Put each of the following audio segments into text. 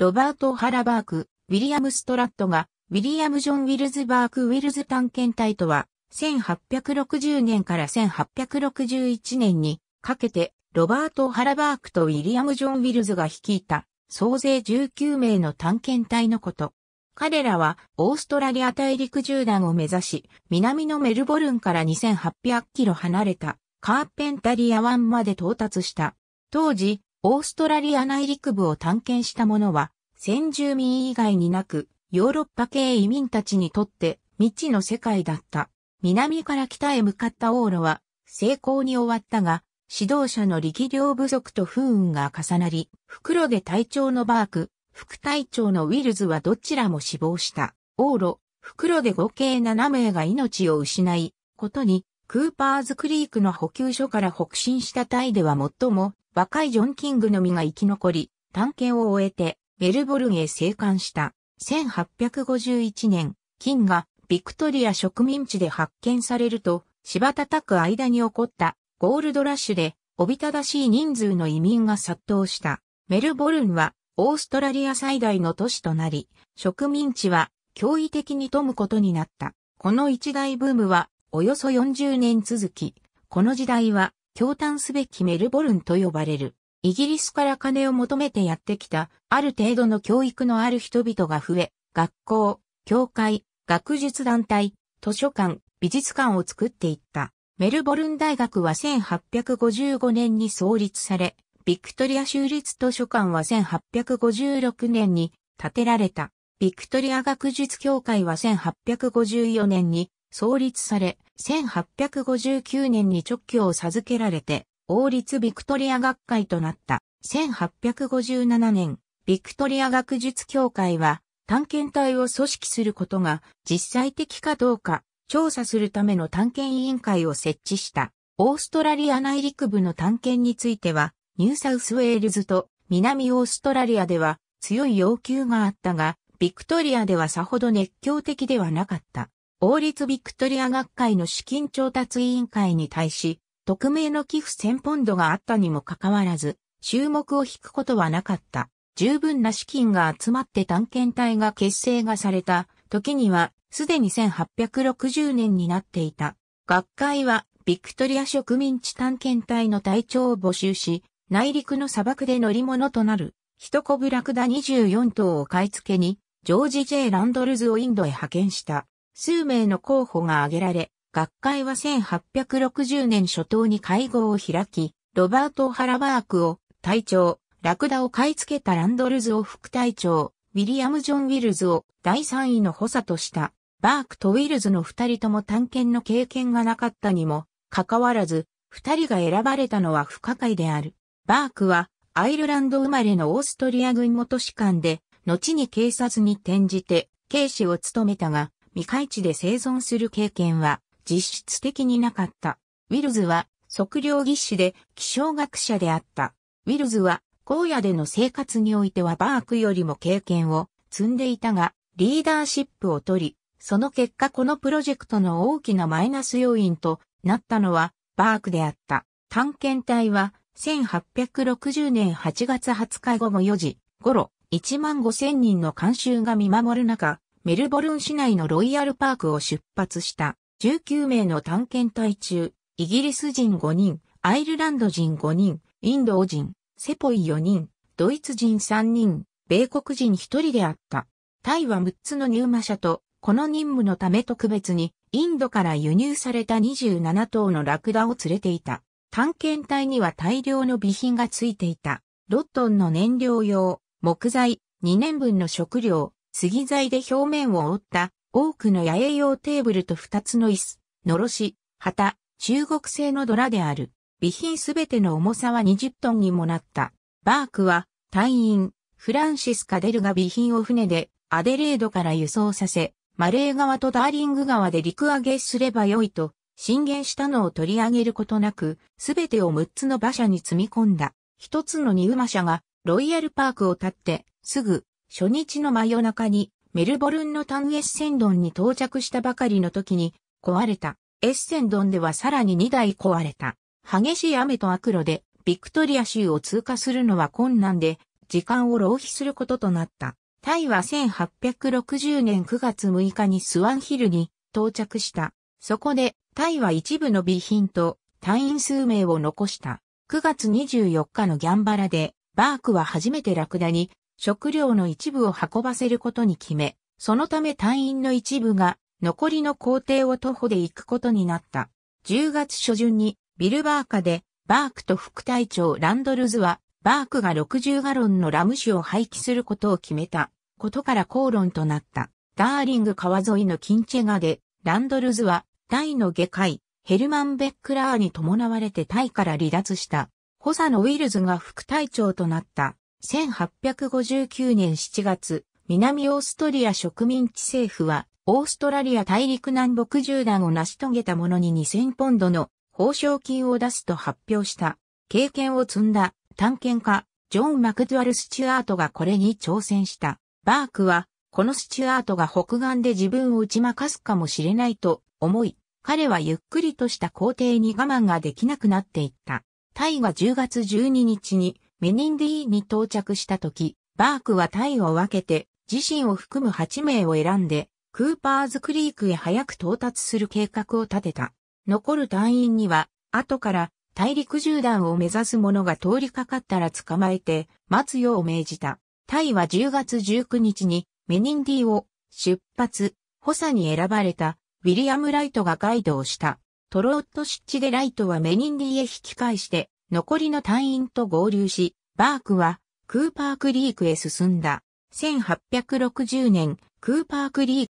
ロバート・ハラバーク、ウィリアム・ストラットが、ウィリアム・ジョン・ウィルズバーク・ウィルズ探検隊とは、1860年から1861年にかけて、ロバート・ハラバークとウィリアム・ジョン・ウィルズが率いた、総勢19名の探検隊のこと。彼らは、オーストラリア大陸縦断を目指し、南のメルボルンから2800キロ離れた、カーペンタリア湾まで到達した。当時、オーストラリア内陸部を探検した者は、先住民以外になく、ヨーロッパ系移民たちにとって未知の世界だった。南から北へ向かった往路は、成功に終わったが、指導者の力量不足と不運が重なり、袋で隊長のバーク、副隊長のウィルズはどちらも死亡した。往路、袋で合計7名が命を失い、ことに、クーパーズクリークの補給所から北進したタイでは最も若いジョン・キングのみが生き残り、探検を終えて、メルボルンへ生還した。1851年、金がビクトリア植民地で発見されると、柴叩く間に起こったゴールドラッシュで、おびただしい人数の移民が殺到した。メルボルンは、オーストラリア最大の都市となり、植民地は驚異的に富むことになった。この一大ブームは、およそ40年続き、この時代は、驚嘆すべきメルボルンと呼ばれる。イギリスから金を求めてやってきた、ある程度の教育のある人々が増え、学校、教会、学術団体、図書館、美術館を作っていった。メルボルン大学は1855年に創立され、ビクトリア州立図書館は1856年に建てられた。ビクトリア学術協会は1854年に創立され、1859年に直居を授けられて、王立ビクトリア学会となった。1857年、ビクトリア学術協会は、探検隊を組織することが実際的かどうか調査するための探検委員会を設置した。オーストラリア内陸部の探検については、ニューサウスウェールズと南オーストラリアでは強い要求があったが、ビクトリアではさほど熱狂的ではなかった。王立ビクトリア学会の資金調達委員会に対し、匿名の寄付1000ポンドがあったにもかかわらず、注目を引くことはなかった。十分な資金が集まって探検隊が結成がされた時には、すでに1860年になっていた。学会は、ビクトリア植民地探検隊の隊長を募集し、内陸の砂漠で乗り物となる、一コブラクダ24頭を買い付けに、ジョージ・ J・ ランドルズをインドへ派遣した。数名の候補が挙げられ、学会は1860年初頭に会合を開き、ロバート・ハラバークを隊長、ラクダを買い付けたランドルズを副隊長、ウィリアム・ジョン・ウィルズを第3位の補佐とした。バークとウィルズの二人とも探検の経験がなかったにも、かかわらず、二人が選ばれたのは不可解である。バークは、アイルランド生まれのオーストリア軍元士官で、後に警察に転じて、警視を務めたが、未開地で生存する経験は実質的になかった。ウィルズは測量技師で気象学者であった。ウィルズは荒野での生活においてはバークよりも経験を積んでいたが、リーダーシップを取り、その結果このプロジェクトの大きなマイナス要因となったのはバークであった。探検隊は1860年8月20日午後4時頃1万5000人の観衆が見守る中、メルボルン市内のロイヤルパークを出発した19名の探検隊中、イギリス人5人、アイルランド人5人、インド人、セポイ4人、ドイツ人3人、米国人1人であった。タイは6つの入馬車と、この任務のため特別に、インドから輸入された27頭のラクダを連れていた。探検隊には大量の備品がついていた。ロットンの燃料用、木材、2年分の食料、杉材で表面を覆った多くの野営用テーブルと2つの椅子、のろし、旗、中国製のドラである。備品すべての重さは20トンにもなった。バークは隊員、フランシス・カデルが備品を船でアデレードから輸送させ、マレー川とダーリング川で陸揚げすればよいと進言したのを取り上げることなく、すべてを6つの馬車に積み込んだ。一つの荷馬車がロイヤルパークを立ってすぐ初日の真夜中にメルボルンのタンエッセンドンに到着したばかりの時に壊れた。エッセンドンではさらに2台壊れた。激しい雨と悪路でビクトリア州を通過するのは困難で時間を浪費することとなった。タイは1860年9月6日にスワンヒルに到着した。そこでタイは一部の備品と隊員数名を残した。9月24日のギャンバラでバークは初めてラクダに食料の一部を運ばせることに決め、そのため隊員の一部が残りの工程を徒歩で行くことになった。10月初旬にビルバーカでバークと副隊長ランドルズはバークが60ガロンのラム酒を廃棄することを決めたことから口論となった。ダーリング川沿いのキンチェガでランドルズは大の下界ヘルマン・ベックラーに伴われてタイから離脱した。補佐のウィルズが副隊長となった。1859年7月、南オーストリア植民地政府は、オーストラリア大陸南北縦断を成し遂げた者に2000ポンドの報奨金を出すと発表した。経験を積んだ探検家、ジョン・マクドゥアル・スチュアートがこれに挑戦した。バークは、このスチュアートが北岸で自分を打ち負かすかもしれないと思い、彼はゆっくりとした工程に我慢ができなくなっていった。タイが10月12日にメニンディーに到着した時、バークは隊を分けて自身を含む8名を選んで、クーパーズクリークへ早く到達する計画を立てた。残る隊員には、後から大陸縦断を目指す者が通りかかったら捕まえて待つよう命じた。タイは10月19日にメニンディを出発、補佐に選ばれたウィリアム・ライトがガイドをした。トロット湿地でライトはメニンディへ引き返して残りの隊員と合流し、バークはクーパークリークへ進んだ。1860年、クーパークリーク。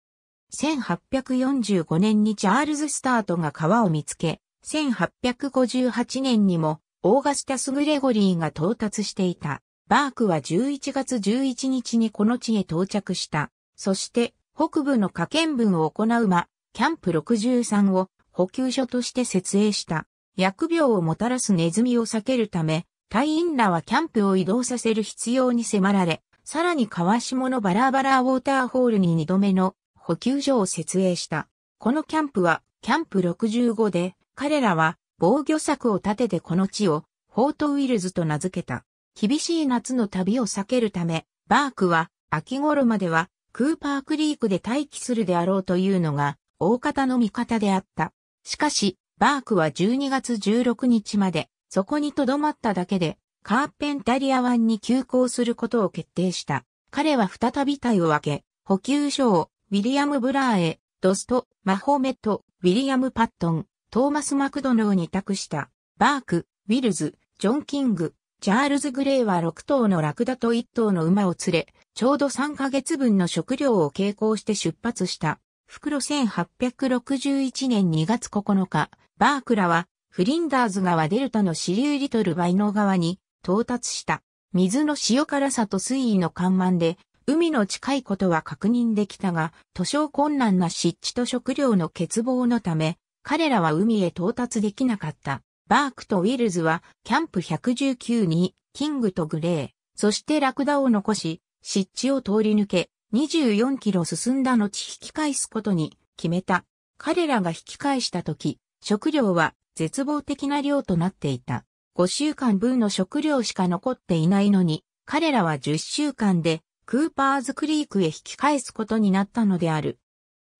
1845年にチャールズ・スタートが川を見つけ、1858年にもオーガスタス・グレゴリーが到達していた。バークは11月11日にこの地へ到着した。そして、北部の河見分を行う間、キャンプ63を補給所として設営した。疫病をもたらすネズミを避けるため、隊員らはキャンプを移動させる必要に迫られ、さらに川下のバラバラウォーターホールに2度目の補給所を設営した。このキャンプは、キャンプ65で、彼らは防御策を立ててこの地を、フォートウィルズと名付けた。厳しい夏の旅を避けるため、バークは、秋頃までは、クーパークリークで待機するであろうというのが、大方の味方であった。しかし、バークは12月16日まで、そこに留まっただけで、カーペンタリア湾に急行することを決定した。彼は再び隊を分け、補給所を、ウィリアム・ブラーエ、ドスト、マホメット、ウィリアム・パットン、トーマス・マクドノーに託した。バーク、ウィルズ、ジョン・キング、チャールズ・グレイは6頭のラクダと1頭の馬を連れ、ちょうど3ヶ月分の食料を携行して出発した。袋1861年2月9日、バークラはフリンダーズ川デルタの支流リトルバイノ川に到達した。水の塩辛さと水位の緩慢で、海の近いことは確認できたが、図書困難な湿地と食料の欠乏のため、彼らは海へ到達できなかった。バークとウィルズは、キャンプ119に、キングとグレー、そしてラクダを残し、湿地を通り抜け、24キロ進んだ後引き返すことに決めた。彼らが引き返した時、食料は絶望的な量となっていた。5週間分の食料しか残っていないのに、彼らは10週間でクーパーズクリークへ引き返すことになったのである。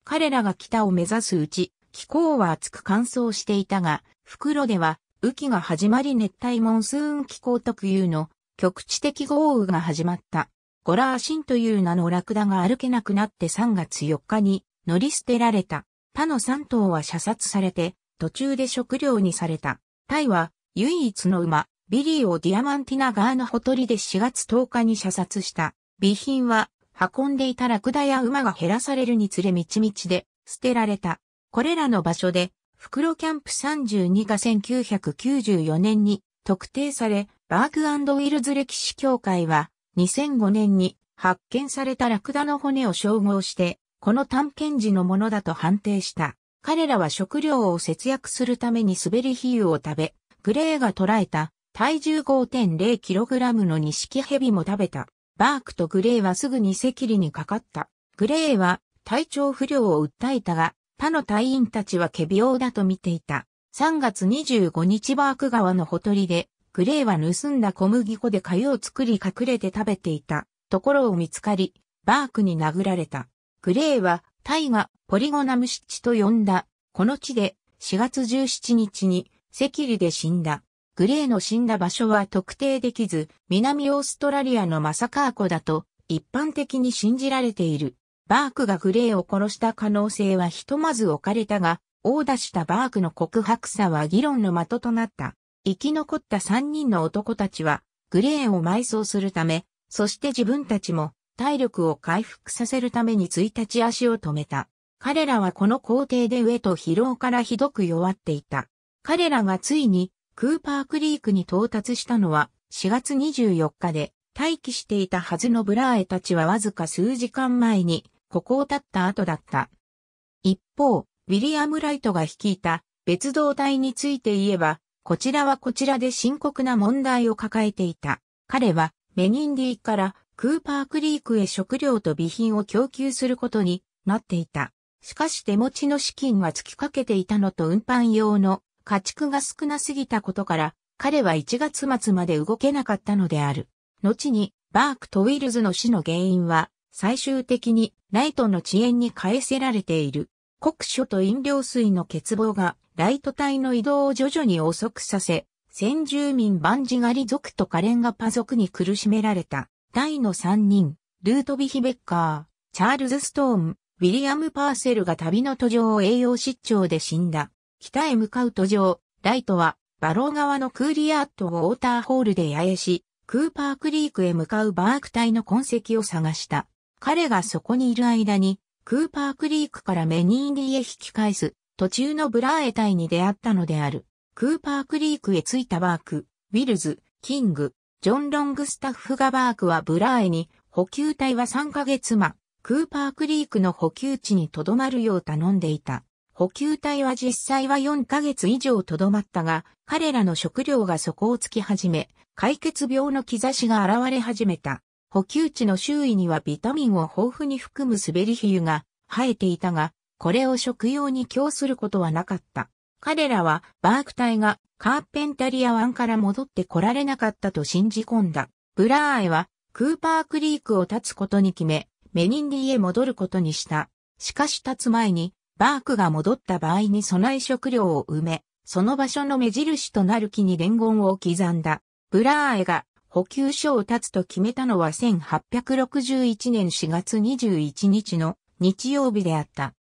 彼らが北を目指すうち、気候は厚く乾燥していたが、袋では雨季が始まり熱帯モンスーン気候特有の局地的豪雨が始まった。ゴラーシンという名のラクダが歩けなくなって3月4日に乗り捨てられた。他の3頭は射殺されて、途中で食料にされた。タイは唯一の馬、ビリーをディアマンティナ側のほとりで4月10日に射殺した。備品は運んでいたラクダや馬が減らされるにつれみちみちで捨てられた。これらの場所で、袋キャンプ32が1994年に特定され、バークウィルズ歴史協会は2005年に発見されたラクダの骨を照合して、この探検時のものだと判定した。彼らは食料を節約するために滑り比喩を食べ、グレーが捉えた体重 5.0kg のニシキも食べた。バークとグレーはすぐに赤痢にかかった。グレーは体調不良を訴えたが、他の隊員たちは毛病だと見ていた。3月25日バーク川のほとりでグレイは盗んだ小麦粉で粥を作り隠れて食べていたところを見つかり、バークに殴られた。グレイは、タイポリゴナムシッチと呼んだ。この地で4月17日に赤痢で死んだ。グレイの死んだ場所は特定できず、南オーストラリアのマサカー湖だと一般的に信じられている。バークがグレイを殺した可能性はひとまず置かれたが、殴打したバークの告白さは議論の的となった。生き残った三人の男たちは、グレーンを埋葬するため、そして自分たちも体力を回復させるために一日足を止めた。彼らはこの工程で上と疲労からひどく弱っていた。彼らがついにクーパークリークに到達したのは4月24日で、待機していたはずのブラーエたちはわずか数時間前にここを立った後だった。一方、ウィリアム・ライトが率いた別動隊について言えば、こちらはこちらで深刻な問題を抱えていた。彼はメニンディからクーパークリークへ食料と備品を供給することになっていた。しかし手持ちの資金は尽きかけていたのと運搬用の家畜が少なすぎたことから、彼は1月末まで動けなかったのである。後に、バークとウィルズの死の原因は、最終的にライトの遅延に返せられている。国書と飲料水の欠乏がライト隊の移動を徐々に遅くさせ、先住民バンジガリ族とカレンガパ族に苦しめられた、隊の3人、ルートビヒ・ベッカー、チャールズ・ストーン、ウィリアム・パーセルが旅の途上を栄養失調で死んだ。北へ向かう途上、ライトは、バロー側のクーリアットをウォーターホールで八重し、クーパークリークへ向かうバーク隊の痕跡を探した。彼がそこにいる間に、クーパークリークからメニーニへ引き返す途中のブラーエ隊に出会ったのである。クーパークリークへ着いたバーク、ウィルズ、キング、ジョン・ロングスタッフがバークはブラーエに、補給隊は3ヶ月間、クーパークリークの補給地に留まるよう頼んでいた。補給隊は実際は4ヶ月以上留まったが、彼らの食料が底をつき始め、解決病の兆しが現れ始めた。補給地の周囲にはビタミンを豊富に含む滑り比喩が生えていたが、これを食用に供することはなかった。彼らはバーク隊がカーペンタリア湾から戻って来られなかったと信じ込んだ。ブラーエはクーパークリークを立つことに決め、メニンディへ戻ることにした。しかし立つ前に、バークが戻った場合に備え食料を埋め、その場所の目印となる木に伝言を刻んだ。ブラーエが補給所を立つと決めたのは1861年4月21日の日曜日であった。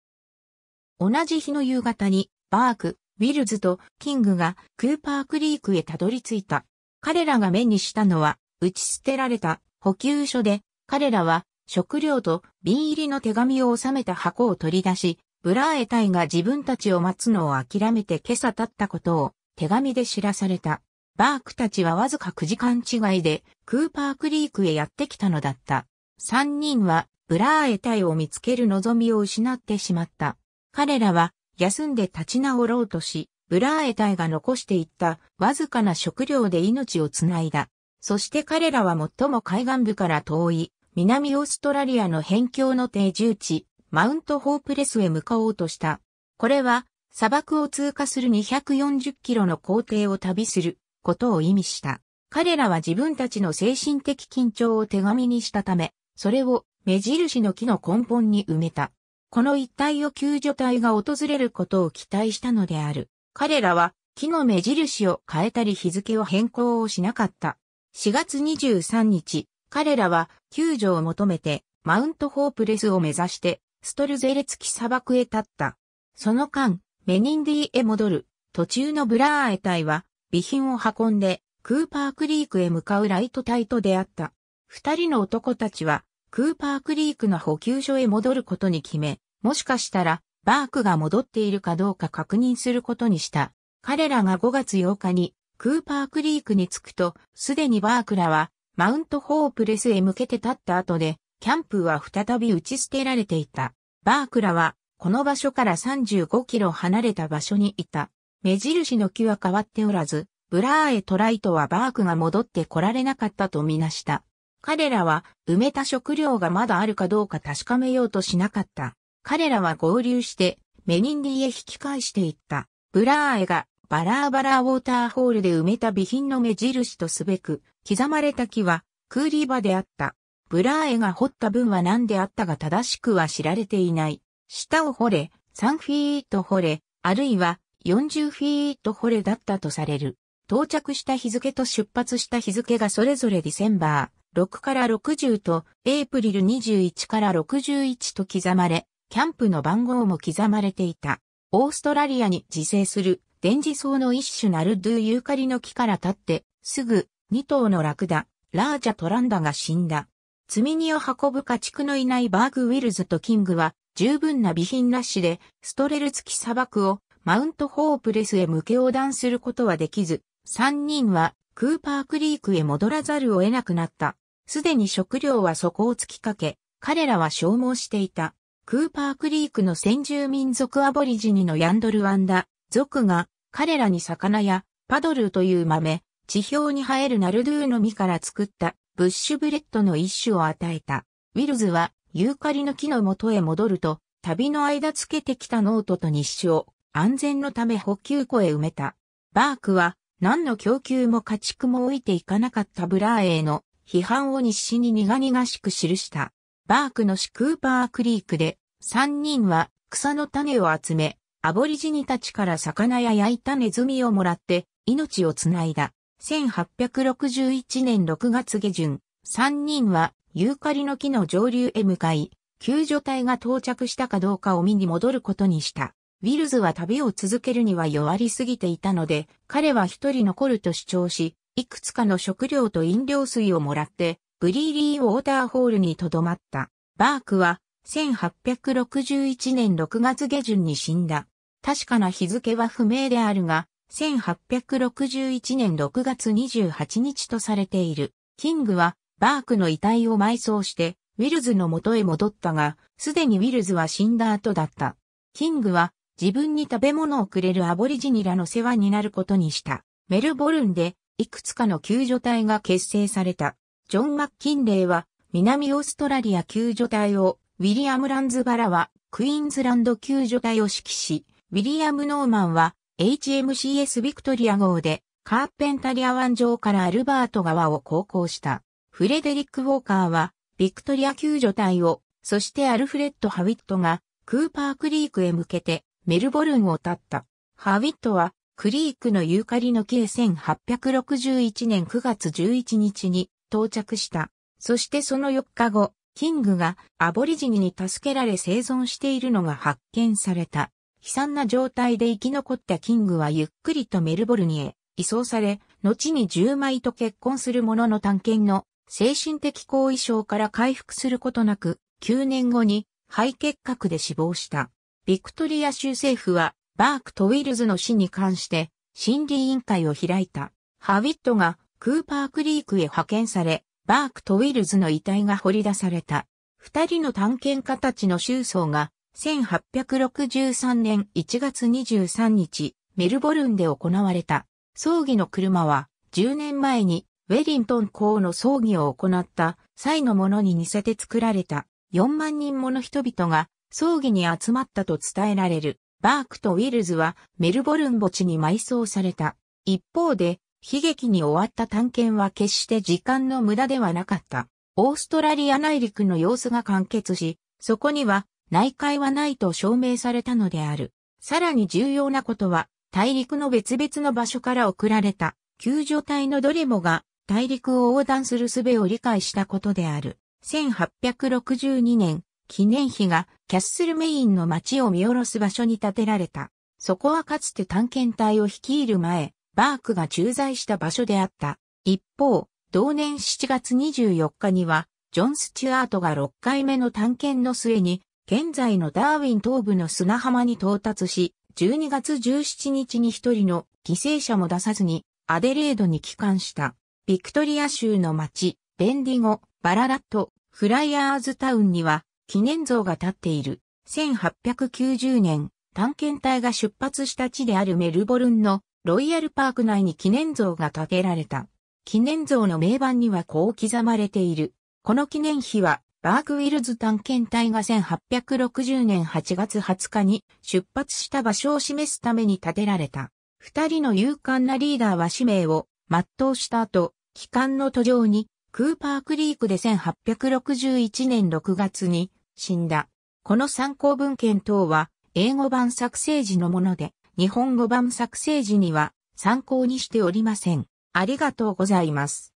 同じ日の夕方に、バーク、ウィルズとキングがクーパークリークへたどり着いた。彼らが目にしたのは、打ち捨てられた補給所で、彼らは食料と瓶入りの手紙を収めた箱を取り出し、ブラーエ隊が自分たちを待つのを諦めて今朝経ったことを手紙で知らされた。バークたちはわずか9時間違いでクーパークリークへやってきたのだった。3人はブラーエ隊を見つける望みを失ってしまった。彼らは休んで立ち直ろうとし、ブラーエ隊が残していったわずかな食料で命をつないだ。そして彼らは最も海岸部から遠い南オーストラリアの辺境の定住地、マウントホープレスへ向かおうとした。これは砂漠を通過する240キロの行程を旅することを意味した。彼らは自分たちの精神的緊張を手紙にしたため、それを目印の木の根本に埋めた。この一帯を救助隊が訪れることを期待したのである。彼らは木の目印を変えたり日付を変更をしなかった。4月23日、彼らは救助を求めてマウントホープレスを目指してストルゼレツキ砂漠へ立った。その間、メニンディへ戻る途中のブラーエ隊は備品を運んでクーパークリークへ向かうライト隊と出会った。二人の男たちはクーパークリークの補給所へ戻ることに決め、もしかしたら、バークが戻っているかどうか確認することにした。彼らが5月8日に、クーパークリークに着くと、すでにバークらは、マウントホープレスへ向けて立った後で、キャンプは再び打ち捨てられていた。バークらは、この場所から35キロ離れた場所にいた。目印の木は変わっておらず、ブラーエトライトはバークが戻って来られなかったとみなした。彼らは埋めた食料がまだあるかどうか確かめようとしなかった。彼らは合流して、メニンディへ引き返していった。ブラーエがバラーバラーウォーターホールで埋めた備品の目印とすべく、刻まれた木はクーリーバであった。ブラーエが掘った分は何であったが正しくは知られていない。下を掘れ、3フィート掘れ、あるいは40フィート掘れだったとされる。到着した日付と出発した日付がそれぞれディセンバー。6から60と、エイプリル21から61と刻まれ、キャンプの番号も刻まれていた。オーストラリアに自生する、電磁層の一種なるドゥユーカリの木から立って、すぐ、2頭のラクダ、ラージャ・トランダが死んだ。積み荷を運ぶ家畜のいないバーグ・ウィルズとキングは、十分な備品なしで、ストレル付き砂漠を、マウント・ホープレスへ向け横断することはできず、3人は、クーパークリークへ戻らざるを得なくなった。すでに食料は底をつきかけ、彼らは消耗していた。クーパークリークの先住民族アボリジニのヤンドルワンダ族が彼らに魚やパドルという豆、地表に生えるナルドゥーの実から作ったブッシュブレッドの一種を与えた。ウィルズはユーカリの木の元へ戻ると、旅の間つけてきたノートと日誌を安全のため補給庫へ埋めた。バークは何の供給も家畜も置いていかなかったブラーへの批判を日誌に苦々しく記した。バークのシクーパークリークで、三人は草の種を集め、アボリジニたちから魚や焼いたネズミをもらって命をつないだ。1861年6月下旬、三人はユーカリの木の上流へ向かい、救助隊が到着したかどうかを見に戻ることにした。ウィルズは旅を続けるには弱りすぎていたので、彼は一人残ると主張し、いくつかの食料と飲料水をもらって、ブリーリーウォーターホールに留まった。バークは、1861年6月下旬に死んだ。確かな日付は不明であるが、1861年6月28日とされている。キングは、バークの遺体を埋葬して、ウィルズの元へ戻ったが、すでにウィルズは死んだ後だった。キングは、自分に食べ物をくれるアボリジニラの世話になることにした。メルボルンでいくつかの救助隊が結成された。ジョン・マッキンレイは、南オーストラリア救助隊を、ウィリアム・ランズバラは、クイーンズランド救助隊を指揮し、ウィリアム・ノーマンは、HMCS ビクトリア号で、カーペンタリア湾上からアルバート川を航行した。フレデリック・ウォーカーは、ビクトリア救助隊を、そしてアルフレッド・ハウィットが、クーパークリークへ向けて、メルボルンを立った。ハウィットは、クリークのユーカリの計1861年9月11日に到着した。そしてその4日後、キングがアボリジニに助けられ生存しているのが発見された。悲惨な状態で生き残ったキングはゆっくりとメルボルニへ移送され、後に10枚と結婚する者の探検の精神的後遺症から回復することなく、9年後に肺結核で死亡した。ビクトリア州政府はバークとウィルズの死に関して審理委員会を開いた。ハウィットがクーパークリークへ派遣され、バークとウィルズの遺体が掘り出された。二人の探検家たちの収葬が1863年1月23日、メルボルンで行われた。葬儀の車は10年前にウェリントン公の葬儀を行った際のものに似せて作られた4万人もの人々が葬儀に集まったと伝えられる。バークとウィルズはメルボルン墓地に埋葬された。一方で、悲劇に終わった探検は決して時間の無駄ではなかった。オーストラリア内陸の様子が完結し、そこには内海はないと証明されたのである。さらに重要なことは、大陸の別々の場所から送られた救助隊のどれもが大陸を横断する術を理解したことである。1862年、記念碑がキャッスルメインの街を見下ろす場所に建てられた。そこはかつて探検隊を率いる前、バークが駐在した場所であった。一方、同年7月24日には、ジョン・スチュアートが6回目の探検の末に、現在のダーウィン東部の砂浜に到達し、12月17日に一人の犠牲者も出さずに、アデレードに帰還した。ビクトリア州の町、ベンディゴ、バララット、フライヤーズタウンには、記念像が立っている。1890年、探検隊が出発した地であるメルボルンのロイヤルパーク内に記念像が建てられた。記念像の名板にはこう刻まれている。この記念碑は、バークウィルズ探検隊が1860年8月20日に出発した場所を示すために建てられた。二人の勇敢なリーダーは使命を全うした後、帰還の途上にクーパークリークで1861年6月に死んだ。この参考文献等は、英語版作成時のもので、日本語版作成時には参考にしておりません。ありがとうございます。